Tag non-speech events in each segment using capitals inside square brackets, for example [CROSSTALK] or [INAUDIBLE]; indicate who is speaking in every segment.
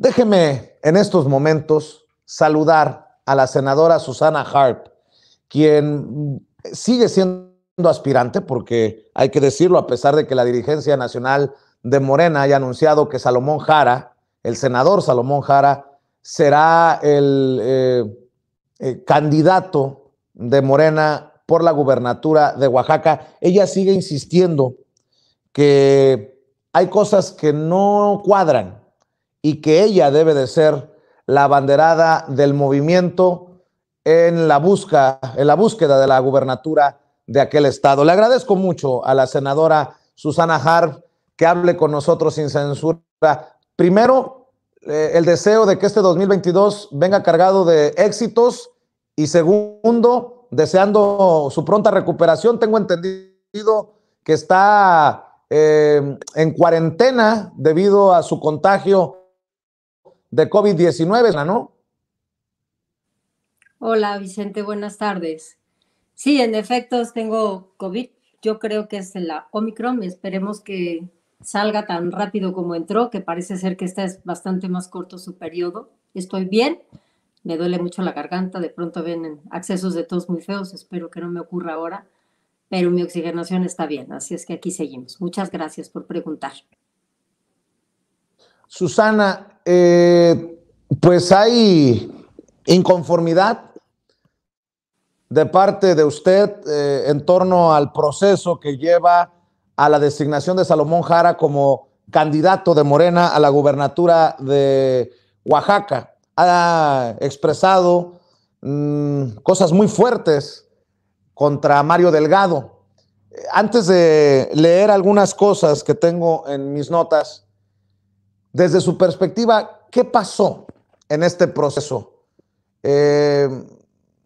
Speaker 1: Déjeme en estos momentos saludar a la senadora Susana Harp, quien sigue siendo aspirante, porque hay que decirlo, a pesar de que la dirigencia nacional de Morena haya anunciado que Salomón Jara, el senador Salomón Jara, será el eh, eh, candidato de Morena por la gubernatura de Oaxaca. Ella sigue insistiendo que hay cosas que no cuadran y que ella debe de ser la banderada del movimiento en la, busca, en la búsqueda de la gubernatura de aquel estado. Le agradezco mucho a la senadora Susana Har que hable con nosotros sin censura. Primero, eh, el deseo de que este 2022 venga cargado de éxitos y segundo, deseando su pronta recuperación. Tengo entendido que está eh, en cuarentena debido a su contagio de COVID-19, ¿no?
Speaker 2: Hola, Vicente, buenas tardes. Sí, en efecto, tengo COVID. Yo creo que es la Omicron. Esperemos que salga tan rápido como entró, que parece ser que esta es bastante más corto su periodo. Estoy bien, me duele mucho la garganta, de pronto vienen accesos de tos muy feos, espero que no me ocurra ahora, pero mi oxigenación está bien, así es que aquí seguimos. Muchas gracias por preguntar.
Speaker 1: Susana, eh, pues hay inconformidad de parte de usted eh, en torno al proceso que lleva a la designación de Salomón Jara como candidato de Morena a la gubernatura de Oaxaca. Ha expresado mm, cosas muy fuertes contra Mario Delgado. Eh, antes de leer algunas cosas que tengo en mis notas, desde su perspectiva, ¿qué pasó en este proceso? Eh,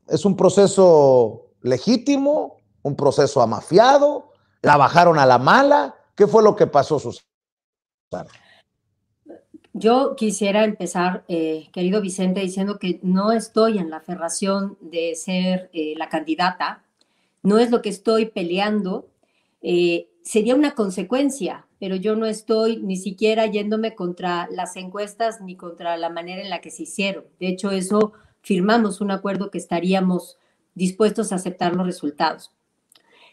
Speaker 1: ¿Es un proceso legítimo? ¿Un proceso amafiado? ¿La bajaron a la mala? ¿Qué fue lo que pasó, Susana?
Speaker 2: Yo quisiera empezar, eh, querido Vicente, diciendo que no estoy en la aferración de ser eh, la candidata, no es lo que estoy peleando, sería una consecuencia pero yo no estoy ni siquiera yéndome contra las encuestas ni contra la manera en la que se hicieron. De hecho, eso firmamos un acuerdo que estaríamos dispuestos a aceptar los resultados.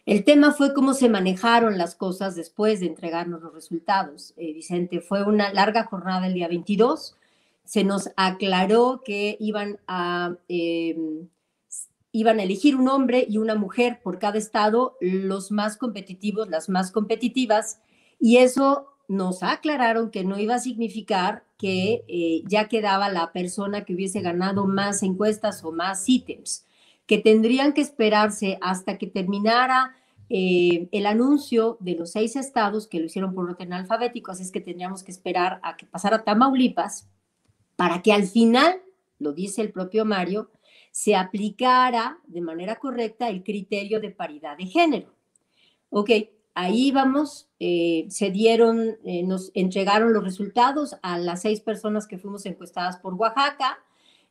Speaker 2: El tema fue cómo se manejaron las cosas después de entregarnos los resultados. Eh, Vicente, fue una larga jornada el día 22. Se nos aclaró que iban a, em, iban a elegir un hombre y una mujer por cada estado, los más competitivos, las más competitivas, y eso nos aclararon que no iba a significar que eh, ya quedaba la persona que hubiese ganado más encuestas o más ítems, que tendrían que esperarse hasta que terminara eh, el anuncio de los seis estados que lo hicieron por orden alfabético, así es que tendríamos que esperar a que pasara Tamaulipas para que al final, lo dice el propio Mario, se aplicara de manera correcta el criterio de paridad de género. Ok, ahí vamos, eh, se dieron, eh, nos entregaron los resultados a las seis personas que fuimos encuestadas por Oaxaca.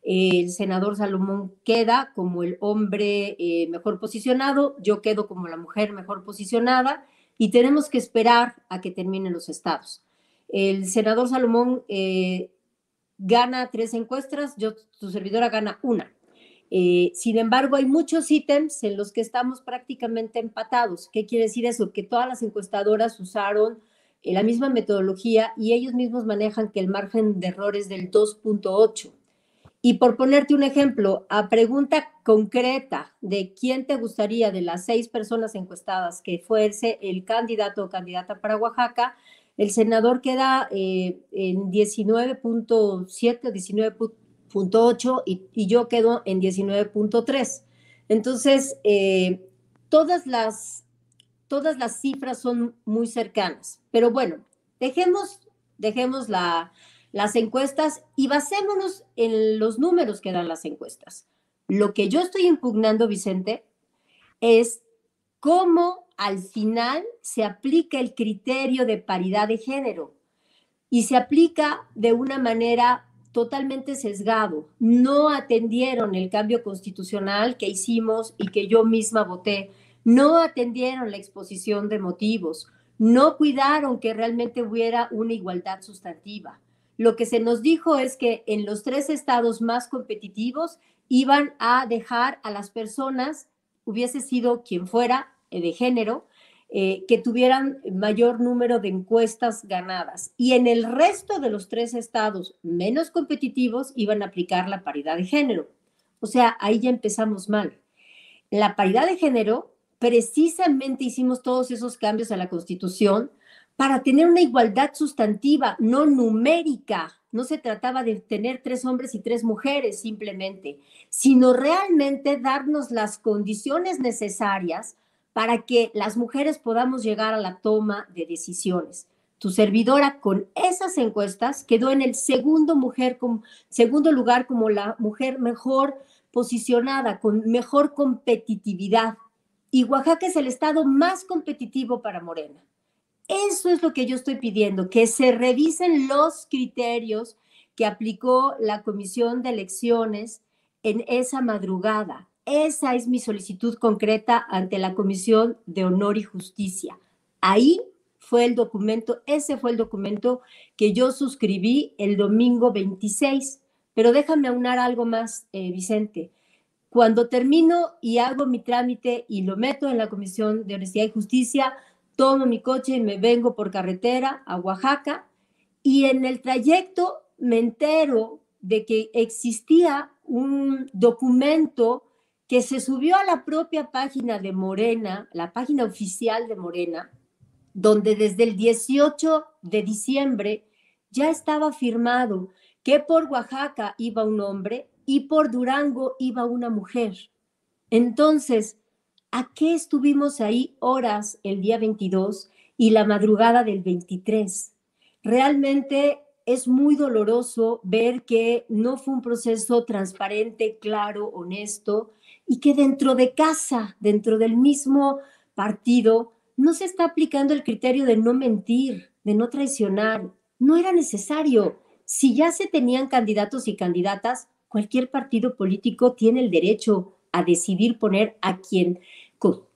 Speaker 2: el senador Salomón queda como el hombre eh, mejor posicionado, yo quedo como la mujer mejor posicionada y tenemos que esperar a que terminen los estados. El senador Salomón gana tres encuestas, yo, su servidora gana una. Eh, sin embargo, hay muchos ítems en los que estamos prácticamente empatados. ¿Qué quiere decir eso? Que todas las encuestadoras usaron eh, la misma metodología y ellos mismos manejan que el margen de error es del 2.8. Y por ponerte un ejemplo, a pregunta concreta de quién te gustaría de las seis personas encuestadas que fuese el candidato o candidata para Oaxaca, el senador queda eh, en 19.7 o 19 punto y, y, yo quedo en 19.3. Entonces, eh, todas, las, todas las cifras son muy cercanas. Pero bueno, dejemos, dejemos la, las encuestas y basémonos en los números que dan las encuestas. Lo que yo estoy impugnando, Vicente, es cómo al final se aplica el criterio de paridad de género y se aplica de una manera totalmente sesgado. No atendieron el cambio constitucional que hicimos y que yo misma voté. No atendieron la exposición de motivos. No cuidaron que realmente hubiera una igualdad sustantiva. Lo que se nos dijo es que en los tres estados más competitivos iban a dejar a las personas, hubiese sido quien fuera eh, de género, eh, que tuvieran mayor número de encuestas ganadas. Y en el resto de los tres estados menos competitivos iban a aplicar la paridad de género. O sea, ahí ya empezamos mal. La paridad de género, precisamente hicimos todos esos cambios a la constitución para tener una igualdad sustantiva, no numérica. No se trataba de tener tres hombres y tres mujeres simplemente, sino realmente darnos las condiciones necesarias para que las mujeres podamos llegar a la toma de decisiones. Tu servidora con esas encuestas quedó en el segundo, mujer, segundo lugar como la mujer mejor posicionada, con mejor competitividad. Y Oaxaca es el estado más competitivo para Morena. Eso es lo que yo estoy pidiendo, que se revisen los criterios que aplicó la Comisión de Elecciones en esa madrugada esa es mi solicitud concreta ante la Comisión de Honor y Justicia. Ahí fue el documento, ese fue el documento que yo suscribí el domingo 26. Pero déjame aunar algo más, eh, Vicente. Cuando termino y hago mi trámite y lo meto en la Comisión de Honestidad y Justicia, tomo mi coche y me vengo por carretera a Oaxaca y en el trayecto me entero de que existía un documento que se subió a la propia página de Morena, la página oficial de Morena, donde desde el 18 de diciembre ya estaba firmado que por Oaxaca iba un hombre y por Durango iba una mujer. Entonces, ¿a qué estuvimos ahí horas el día 22 y la madrugada del 23? Realmente es muy doloroso ver que no fue un proceso transparente, claro, honesto, y que dentro de casa, dentro del mismo partido, no se está aplicando el criterio de no mentir, de no traicionar. No era necesario. Si ya se tenían candidatos y candidatas, cualquier partido político tiene el derecho a decidir poner a quien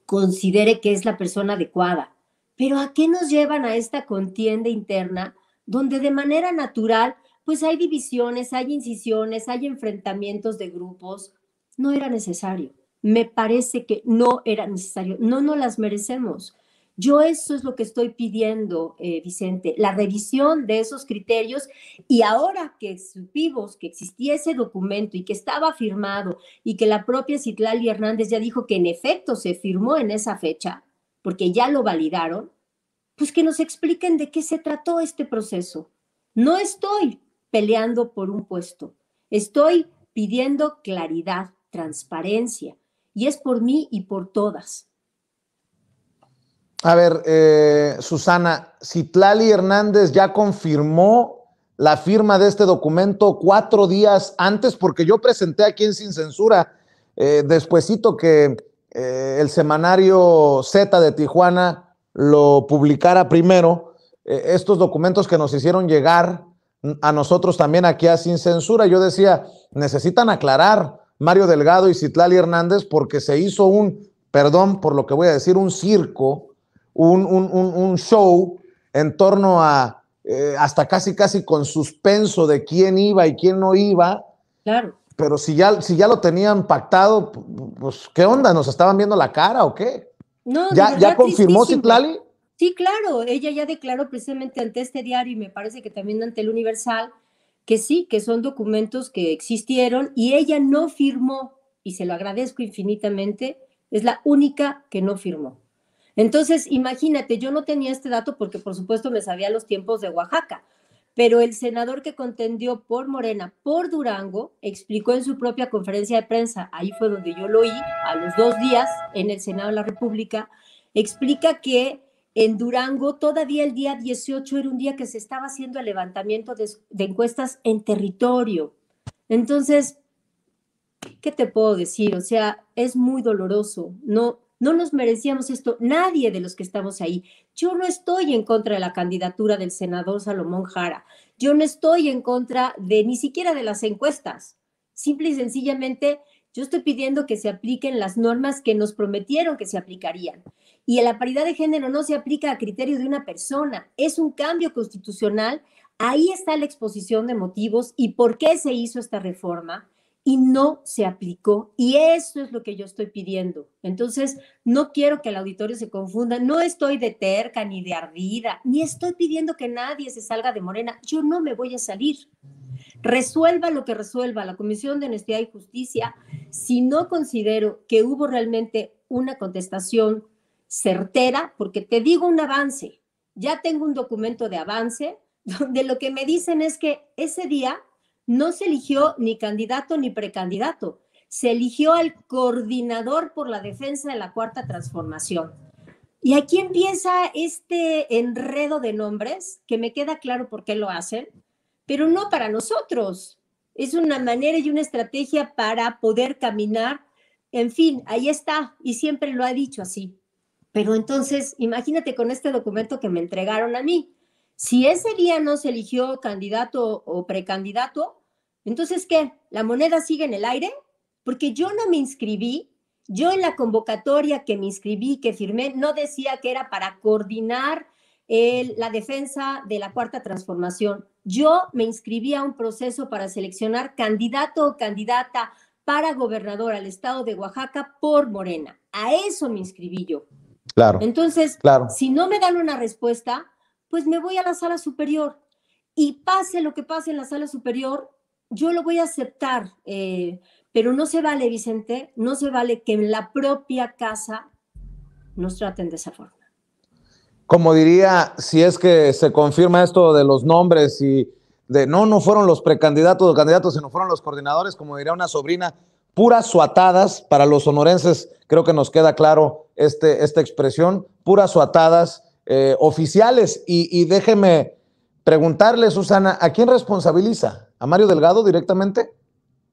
Speaker 2: considere que es la persona adecuada. Pero ¿a qué nos llevan a esta contienda interna donde de manera natural pues hay divisiones, hay incisiones, hay enfrentamientos de grupos, no era necesario. Me parece que no era necesario. No nos las merecemos. Yo eso es lo que estoy pidiendo, eh, Vicente, la revisión de esos criterios y ahora que supimos que existía ese documento y que estaba firmado y que la propia Citlali Hernández ya dijo que en efecto se firmó en esa fecha, porque ya lo validaron, pues que nos expliquen de qué se trató este proceso. No estoy peleando por un puesto, estoy pidiendo claridad, transparencia. Y es por mí y por todas.
Speaker 1: A ver, eh, Susana, Tlali Hernández ya confirmó la firma de este documento cuatro días antes, porque yo presenté aquí en Sin Censura, eh, despuesito que eh, el semanario Z de Tijuana lo publicara primero, eh, estos documentos que nos hicieron llegar a nosotros también aquí a Sin Censura, yo decía, necesitan aclarar Mario Delgado y Citlali Hernández porque se hizo un, perdón por lo que voy a decir, un circo, un, show en torno a eh, hasta casi casi con suspenso de quién iba y quién no iba. Claro. Pero si ya, si ya lo tenían pactado, pues ¿qué onda? ¿Nos estaban viendo la cara o qué?
Speaker 2: No, ¿Ya, ¿ya confirmó Citlali? Sí, claro, ella ya declaró precisamente ante este diario y me parece que también ante el Universal que sí, que son documentos que existieron y ella no firmó, y se lo agradezco infinitamente, es la única que no firmó. Entonces, imagínate, yo no tenía este dato porque por supuesto me sabía los tiempos de Oaxaca, pero el senador que contendió por Morena, por Durango, explicó en su propia conferencia de prensa, ahí fue donde yo lo oí, a los dos días en el Senado de la República, explica que en Durango, todavía el día 18 era un día que se estaba haciendo el levantamiento de, encuestas en territorio. Entonces, ¿qué te puedo decir? O sea, es muy doloroso. No, no nos merecíamos esto, nadie de los que estamos ahí. Yo no estoy en contra de la candidatura del senador Salomón Jara. Yo no estoy en contra de ni siquiera de las encuestas. Simple y sencillamente, yo estoy pidiendo que se apliquen las normas que nos prometieron que se aplicarían y la paridad de género no se aplica a criterio de una persona, es un cambio constitucional. Ahí está la exposición de motivos y por qué se hizo esta reforma y no se aplicó. Y eso es lo que yo estoy pidiendo. Entonces, no quiero que el auditorio se confunda. No estoy de terca ni de ardida, ni estoy pidiendo que nadie se salga de Morena. Yo no me voy a salir. Resuelva lo que resuelva la Comisión de Honestidad y Justicia. Si no considero que hubo realmente una contestación certera, porque te digo un avance. Ya tengo un documento de avance [LAUGHS] donde lo que me dicen es que ese día no se eligió ni candidato ni precandidato, se eligió al coordinador por la defensa de la cuarta transformación. Y aquí empieza este enredo de nombres, que me queda claro por qué lo hacen, pero no para nosotros. Es una manera y una estrategia para poder caminar. En fin, ahí está, y siempre lo ha dicho así. Pero entonces, imagínate con este documento que me entregaron a mí. Si ese día no se eligió candidato o precandidato, entonces, ¿qué? ¿La moneda sigue en el aire? Porque yo no me inscribí. Yo en la convocatoria que me inscribí, que firmé, no decía que era para coordinar la defensa de la cuarta transformación. Yo me inscribí a un proceso para seleccionar candidato o candidata para gobernador al estado de Oaxaca por Morena. A eso me inscribí yo. Claro. Entonces, claro. si no me dan una respuesta, pues me voy a la sala superior. Y pase lo que pase en la sala superior, yo lo voy a aceptar. Eh, pero no se vale, Vicente, no se vale que en la propia casa nos traten de esa forma.
Speaker 1: Como diría, si es que se confirma esto de los nombres y de no, no fueron los precandidatos o candidatos, sino fueron los coordinadores, como diría una sobrina, puras suatadas para los sonorenses, creo que nos queda claro este, esta expresión, puras suatadas eh, oficiales. Y, déjeme preguntarle, Susana, ¿a quién responsabiliza? ¿A Mario Delgado directamente?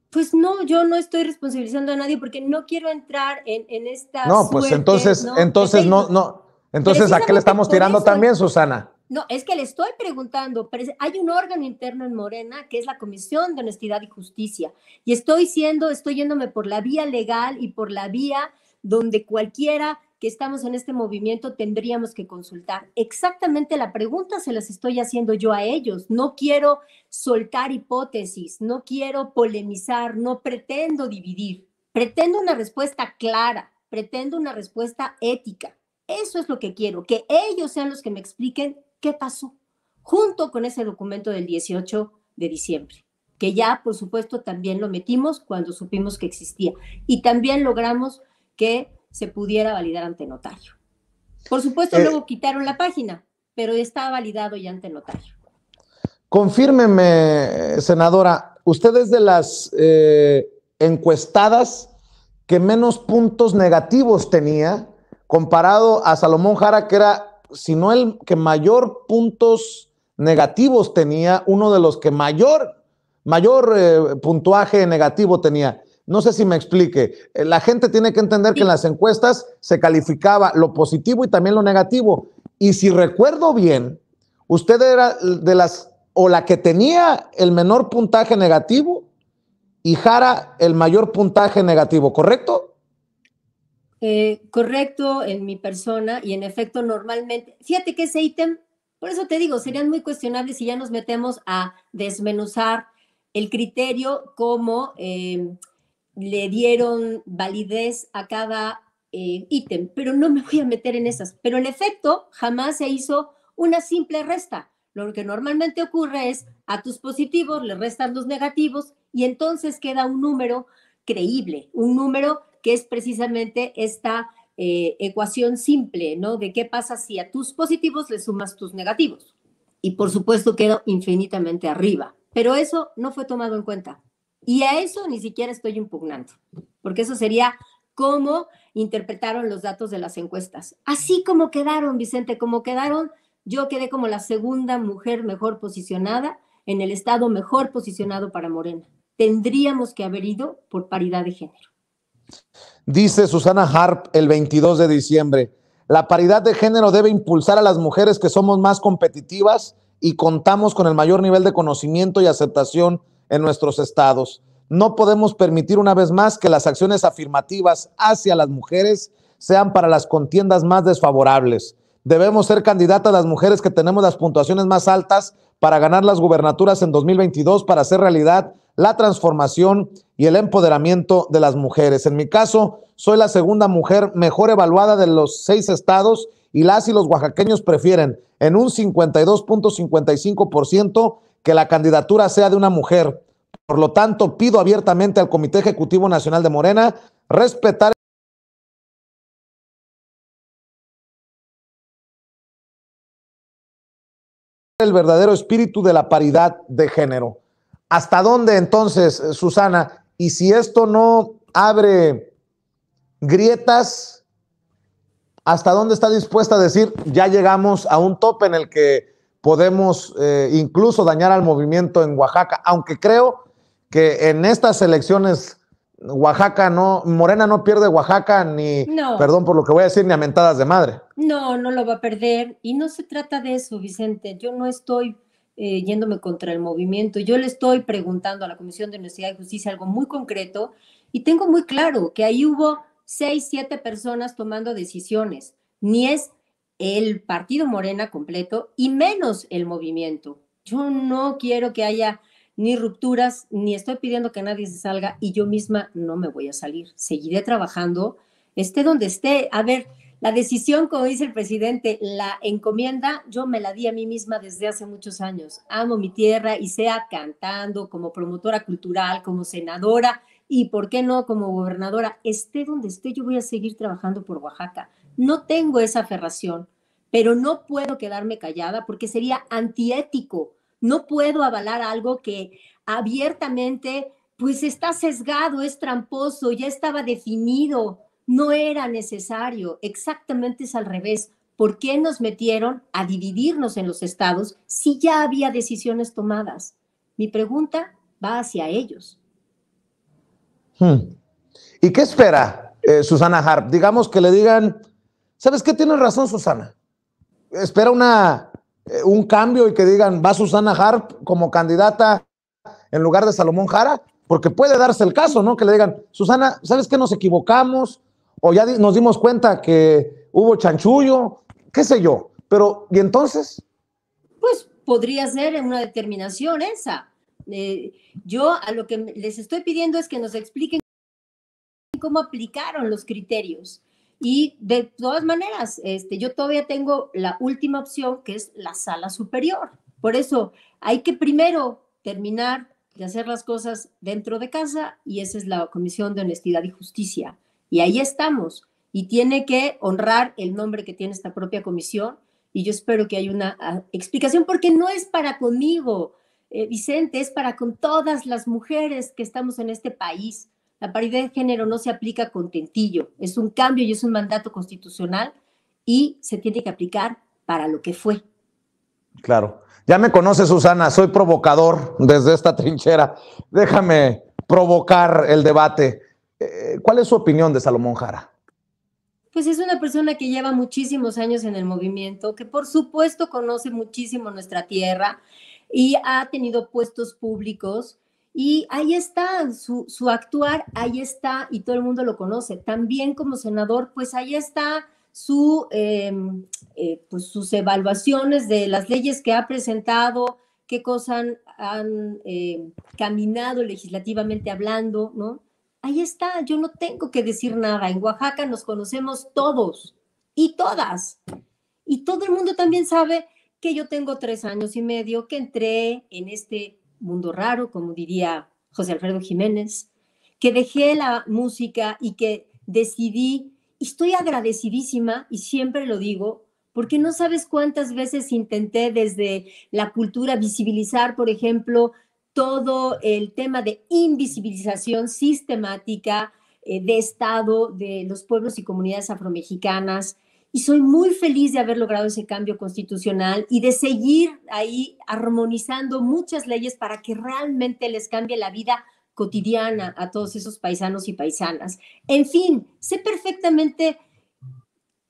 Speaker 2: Pues no, yo no estoy responsabilizando a nadie porque no quiero entrar en, esta. No, pues entonces, entonces no,
Speaker 1: no, entonces a qué le estamos tirando también, Susana.
Speaker 2: No, es que le estoy preguntando, hay un órgano interno en Morena que es la Comisión de Honestidad y Justicia, y estoy siendo, estoy yéndome por la vía legal y por la vía donde cualquiera que estamos en este movimiento tendríamos que consultar. Exactamente la pregunta se las estoy haciendo yo a ellos. No quiero soltar hipótesis, no quiero polemizar, no pretendo dividir. Pretendo una respuesta clara, pretendo una respuesta ética. Eso es lo que quiero, que ellos sean los que me expliquen qué pasó, junto con ese documento del 18 de diciembre, que ya, por supuesto, también lo metimos cuando supimos que existía y también logramos que se pudiera validar ante notario. Por supuesto, eh, luego quitaron la página, pero está validado ya ante notario.
Speaker 1: Confírmeme, senadora, usted es de las eh, encuestadas que menos puntos negativos tenía comparado a Salomón Jara, que era sino el que mayor puntos negativos tenía, uno de los que mayor, mayor eh, puntuaje negativo tenía. No sé si me explique. Eh, la gente tiene que entender que en las encuestas se calificaba lo positivo y también lo negativo. Y si recuerdo bien, usted era de las o la que tenía el menor puntaje negativo y Jara el mayor puntaje negativo, ¿correcto?
Speaker 2: Eh, correcto en mi persona y en efecto normalmente, fíjate que ese ítem, por eso te digo, serían muy cuestionables si ya nos metemos a desmenuzar el criterio como em, le dieron validez a cada eh, ítem, pero no me voy a meter en esas. Pero en efecto, jamás se hizo una simple resta. Lo que normalmente ocurre es a tus positivos le restan los negativos y entonces queda un número creíble, un número que es precisamente esta eh, ecuación simple, ¿no? De qué pasa si a tus positivos le sumas tus negativos. Y por supuesto quedo infinitamente arriba, pero eso no fue tomado en cuenta. Y a eso ni siquiera estoy impugnando, porque eso sería cómo interpretaron los datos de las encuestas. Así como quedaron, Vicente, como quedaron, yo quedé como la segunda mujer mejor posicionada en el estado mejor posicionado para Morena. Tendríamos que haber ido por paridad de género.
Speaker 1: Dice Susana Harp el 22 de diciembre, la paridad de género debe impulsar a las mujeres que somos más competitivas y contamos con el mayor nivel de conocimiento y aceptación en nuestros estados. No podemos permitir una vez más que las acciones afirmativas hacia las mujeres sean para las contiendas más desfavorables. Debemos ser candidatas las mujeres que tenemos las puntuaciones más altas para ganar las gubernaturas en 2022 para hacer realidad la transformación y el empoderamiento de las mujeres. En mi caso, soy la segunda mujer mejor evaluada de los seis estados y las y los oaxaqueños prefieren en un 52.55% que la candidatura sea de una mujer. Por lo tanto, pido abiertamente al Comité Ejecutivo Nacional de Morena respetar el verdadero espíritu de la paridad de género. ¿Hasta dónde entonces, eh, Susana? Y si esto no abre grietas, ¿hasta dónde está dispuesta a decir ya llegamos a un tope en el que podemos eh, incluso dañar al movimiento en Oaxaca? Aunque creo que en estas elecciones Oaxaca no, Morena no pierde Oaxaca ni, perdón por lo que voy a decir, ni a mentadas de madre.
Speaker 2: No, no lo va a perder. Y no se trata de eso, Vicente. Yo no estoy eh, yéndome contra el movimiento. Yo le estoy preguntando a la Comisión de universidad y Justicia algo muy concreto y tengo muy claro que ahí hubo seis, siete personas tomando decisiones. Ni es el partido Morena completo y menos el movimiento. Yo no quiero que haya ni rupturas, ni estoy pidiendo que nadie se salga y yo misma no me voy a salir. Seguiré trabajando, esté donde esté. A ver, la decisión, como dice el presidente, la encomienda, yo me la di a mí misma desde hace muchos años. Amo mi tierra y sea cantando, como promotora cultural, como senadora y, ¿por qué no?, como gobernadora. Esté donde esté, yo voy a seguir trabajando por Oaxaca. No tengo esa aferración, pero no puedo quedarme callada porque sería antiético. No puedo avalar algo que abiertamente, pues está sesgado, es tramposo, ya estaba definido no era necesario, exactamente es al revés. ¿Por qué nos metieron a dividirnos en los estados si ya había decisiones tomadas? Mi pregunta va hacia ellos.
Speaker 1: Hmm. ¿Y qué espera eh, Susana Harp? Digamos que le digan, ¿sabes qué? tiene razón Susana. Espera una, eh, un cambio y que digan, va Susana Harp como candidata en lugar de Salomón Jara, porque puede darse el caso, ¿no? Que le digan, Susana, ¿sabes qué? Nos equivocamos, o ya nos dimos cuenta que hubo chanchullo, qué sé yo, pero ¿y entonces?
Speaker 2: Pues podría ser una determinación esa. Eh, yo a lo que les estoy pidiendo es que nos expliquen cómo aplicaron los criterios. Y de todas maneras, este, yo todavía tengo la última opción, que es la sala superior. Por eso hay que primero terminar de hacer las cosas dentro de casa y esa es la Comisión de Honestidad y Justicia. Y ahí estamos. Y tiene que honrar el nombre que tiene esta propia comisión. Y yo espero que haya una ah, explicación, porque no es para conmigo, eh, Vicente, es para con todas las mujeres que estamos en este país. La paridad de género no se aplica con tentillo. Es un cambio y es un mandato constitucional y se tiene que aplicar para lo que fue.
Speaker 1: Claro. Ya me conoce Susana, soy provocador desde esta trinchera. Déjame provocar el debate. Eh, ¿Cuál es su opinión de Salomón Jara?
Speaker 2: Pues es una persona que lleva muchísimos años en el movimiento, que por supuesto conoce muchísimo nuestra tierra y ha tenido puestos públicos. Y ahí está, su, actuar, ahí está, y todo el mundo lo conoce. También como senador, pues ahí está su, em, eh, pues sus evaluaciones de las leyes que ha presentado, qué cosas han, eh, caminado legislativamente hablando, ¿no? ahí está, yo no tengo que decir nada. En Oaxaca nos conocemos todos y todas. Y todo el mundo también sabe que yo tengo tres años y medio, que entré en este mundo raro, como diría José Alfredo Jiménez, que dejé la música y que decidí, estoy agradecidísima, y siempre lo digo, porque no sabes cuántas veces intenté desde la cultura visibilizar, por ejemplo, todo el tema de invisibilización sistemática eh, de Estado de los pueblos y comunidades afromexicanas. Y soy muy feliz de haber logrado ese cambio constitucional y de seguir ahí armonizando muchas leyes para que realmente les cambie la vida cotidiana a todos esos paisanos y paisanas. En fin, sé perfectamente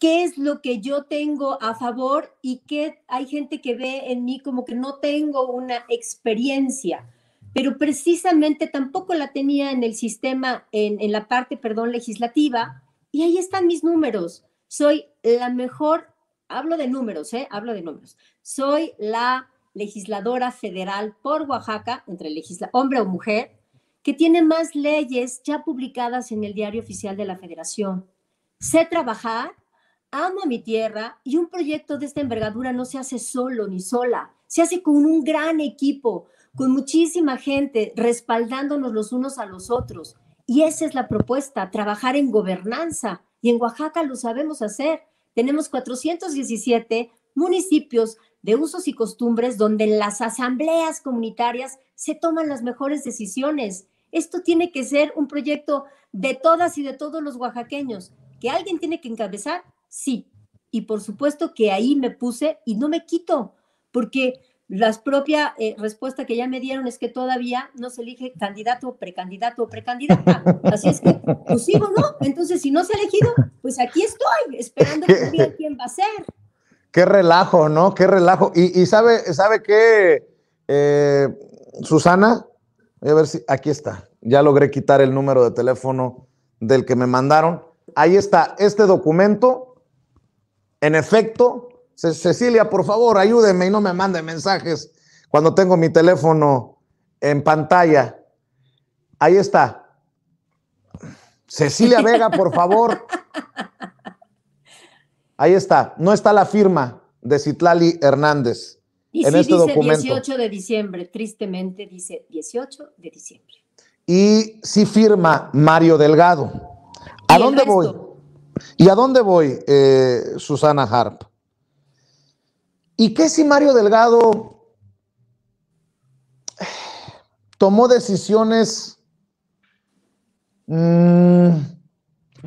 Speaker 2: qué es lo que yo tengo a favor y qué hay gente que ve en mí como que no tengo una experiencia, pero precisamente tampoco la tenía en el sistema, en, la parte, perdón, legislativa, y ahí están mis números. Soy la mejor, hablo de números, ¿eh? Hablo de números. Soy la legisladora federal por Oaxaca, entre legisla hombre o mujer, que tiene más leyes ya publicadas en el Diario Oficial de la Federación. Sé trabajar amo a mi tierra y un proyecto de esta envergadura no se hace solo ni sola, se hace con un gran equipo, con muchísima gente respaldándonos los unos a los otros. Y esa es la propuesta, trabajar en gobernanza. Y en Oaxaca lo sabemos hacer. Tenemos 417 municipios de usos y costumbres donde en las asambleas comunitarias se toman las mejores decisiones. Esto tiene que ser un proyecto de todas y de todos los oaxaqueños, que alguien tiene que encabezar Sí. Y por supuesto que ahí me puse y no me quito, porque la propia eh, respuesta que ya me dieron es que todavía no se elige candidato, precandidato o precandidata. Así
Speaker 1: es que, pues sigo,
Speaker 2: ¿no? Entonces, si no se ha elegido, pues aquí estoy, esperando que [LAUGHS] quién va a ser.
Speaker 1: Qué relajo, ¿no? Qué relajo. Y, sabe, sabe qué, eh, Susana, voy a ver si aquí está. Ya logré quitar el número de teléfono del que me mandaron. Ahí está, este documento en efecto, Cecilia, por favor, ayúdeme y no me mande mensajes cuando tengo mi teléfono en pantalla. Ahí está. Cecilia [LAUGHS] Vega, por favor. Ahí está. No está la firma de Citlali Hernández. en sí este dice 18
Speaker 2: de diciembre, tristemente dice 18 de diciembre.
Speaker 1: Y sí firma Mario Delgado. ¿A dónde voy? ¿Y a dónde voy, eh, Susana Harp? ¿Y qué si Mario Delgado eh, tomó decisiones mm,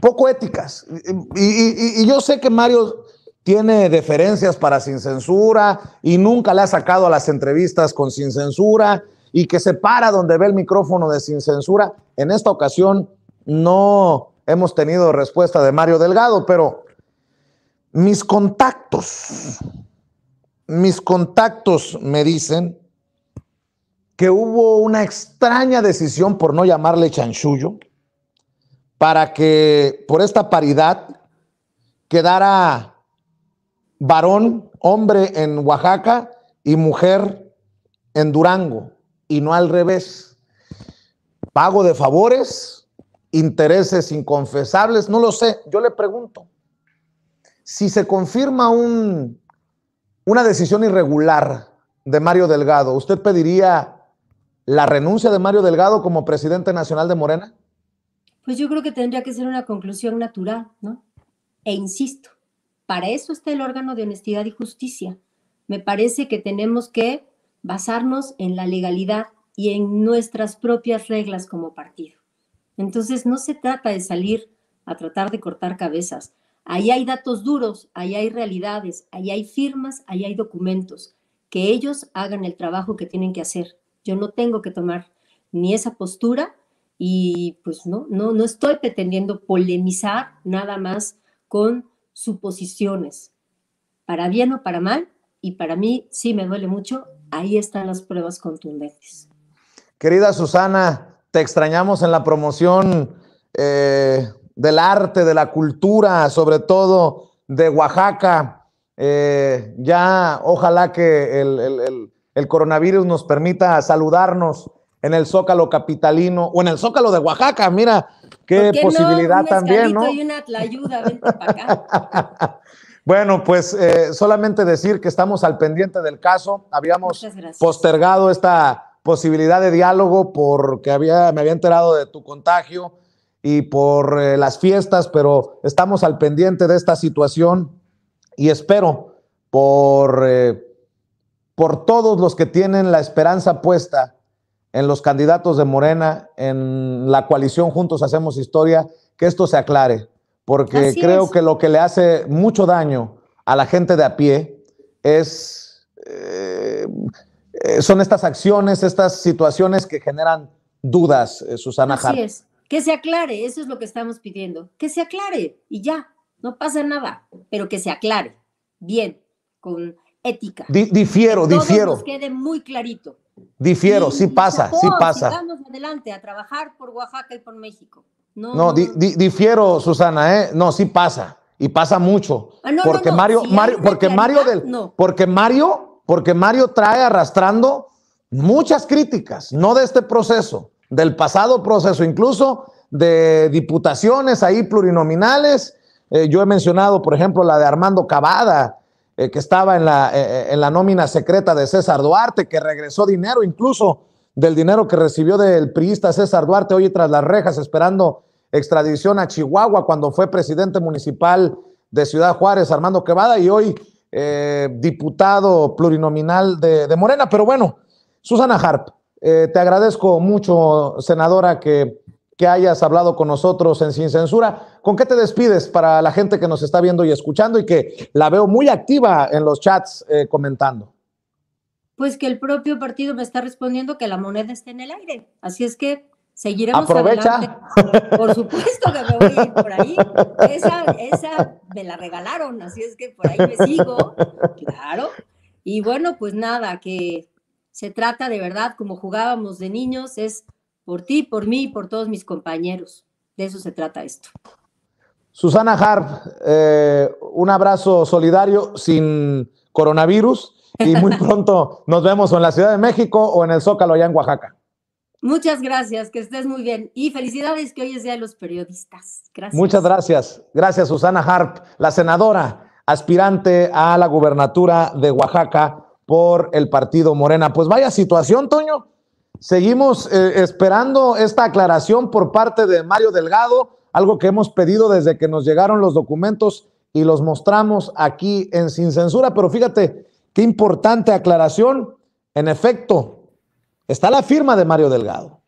Speaker 1: poco éticas? Y, y yo sé que Mario tiene deferencias para sin censura y nunca le ha sacado a las entrevistas con sin censura y que se para donde ve el micrófono de sin censura. En esta ocasión no hemos tenido respuesta de Mario Delgado, pero mis contactos, mis contactos me dicen que hubo una extraña decisión por no llamarle chanchullo para que por esta paridad quedara varón, hombre en Oaxaca y mujer en Durango y no al revés. Pago de favores, intereses inconfesables, no lo sé, yo le pregunto. Si se confirma un, una decisión irregular de Mario Delgado, ¿usted pediría la renuncia de Mario Delgado como presidente nacional de Morena?
Speaker 2: Pues yo creo que tendría que ser una conclusión natural, ¿no? E insisto, para eso está el órgano de honestidad y justicia. Me parece que tenemos que basarnos en la legalidad y en nuestras propias reglas como partido. Entonces no se trata de salir a tratar de cortar cabezas. Ahí hay datos duros, ahí hay realidades, ahí hay firmas, ahí hay documentos. Que ellos hagan el trabajo que tienen que hacer. Yo no tengo que tomar ni esa postura y pues no, no, no estoy pretendiendo polemizar nada más con suposiciones, para bien o para mal, y para mí sí me duele mucho, ahí están las pruebas contundentes.
Speaker 1: Querida Susana, te extrañamos en la promoción eh, del arte, de la cultura, sobre todo de Oaxaca. Eh, ya ojalá que el, coronavirus nos permita saludarnos en el Zócalo capitalino o en el Zócalo de Oaxaca. Mira, qué, posibilidad también, ¿no? [LAUGHS] Bueno, pues eh, solamente decir que estamos al pendiente del caso. Habíamos postergado esta posibilidad de diálogo porque había, me había enterado de tu contagio y por eh, las fiestas, pero estamos al pendiente de esta situación y espero por, eh, por todos los que tienen la esperanza puesta en los candidatos de Morena, en la coalición Juntos Hacemos Historia, que esto se aclare, porque creo que lo que le hace mucho daño a la gente de a pie es eh, eh, son estas acciones, estas situaciones que generan dudas, eh, Susana Así es,
Speaker 2: que se aclare, eso es lo que estamos pidiendo, que se aclare y ya, no pasa nada, pero que se aclare, bien, con ética. Difiero, difiero, que quede muy clarito.
Speaker 1: Difiero, sí pasa, sí pasa.
Speaker 2: Vamos adelante a trabajar por Oaxaca y por México. No, no,
Speaker 1: difiero, Susana, ¿eh? No, sí pasa. Y pasa mucho. Ah, porque Mario, Mario, porque Mario del, porque Mario porque Mario trae arrastrando muchas críticas, no de este proceso, del pasado proceso, incluso de diputaciones ahí plurinominales. Eh, yo he mencionado, por ejemplo, la de Armando Cavada, eh, que estaba en la, eh, en la nómina secreta de César Duarte, que regresó dinero incluso del dinero que recibió del priista César Duarte hoy tras las rejas esperando extradición a Chihuahua cuando fue presidente municipal de Ciudad Juárez, Armando Quevada, y hoy eh, diputado plurinominal de, Morena. Pero bueno, Susana Harp, eh, te agradezco mucho, senadora, que, hayas hablado con nosotros en Sin Censura. ¿Con qué te despides para la gente que nos está viendo y escuchando y que la veo muy activa en los chats eh, comentando?
Speaker 2: Pues que el propio partido me está respondiendo que la moneda está en el aire. Así es que Seguiremos Aprovecha. Por supuesto que me voy por ahí. Esa, esa me la regalaron, así es que por ahí me sigo. Claro. Y bueno, pues nada, que se trata de verdad, como jugábamos de niños, es por ti, por mí, y por todos mis compañeros. De eso se trata esto.
Speaker 1: Susana Harp, eh, un abrazo solidario sin coronavirus y muy [LAUGHS] pronto nos vemos en la Ciudad de México o en el Zócalo allá en Oaxaca.
Speaker 2: Muchas gracias, que estés muy bien. Y felicidades que hoy es Día de los Periodistas. Gracias. Muchas
Speaker 1: gracias. Gracias, Susana Harp, la senadora aspirante a la gubernatura de Oaxaca por el partido Morena. Pues vaya situación, Toño. Seguimos eh, esperando esta aclaración por parte de Mario Delgado, algo que hemos pedido desde que nos llegaron los documentos y los mostramos aquí en Sin Censura. Pero fíjate, qué importante aclaración. En efecto, Está la firma de Mario Delgado.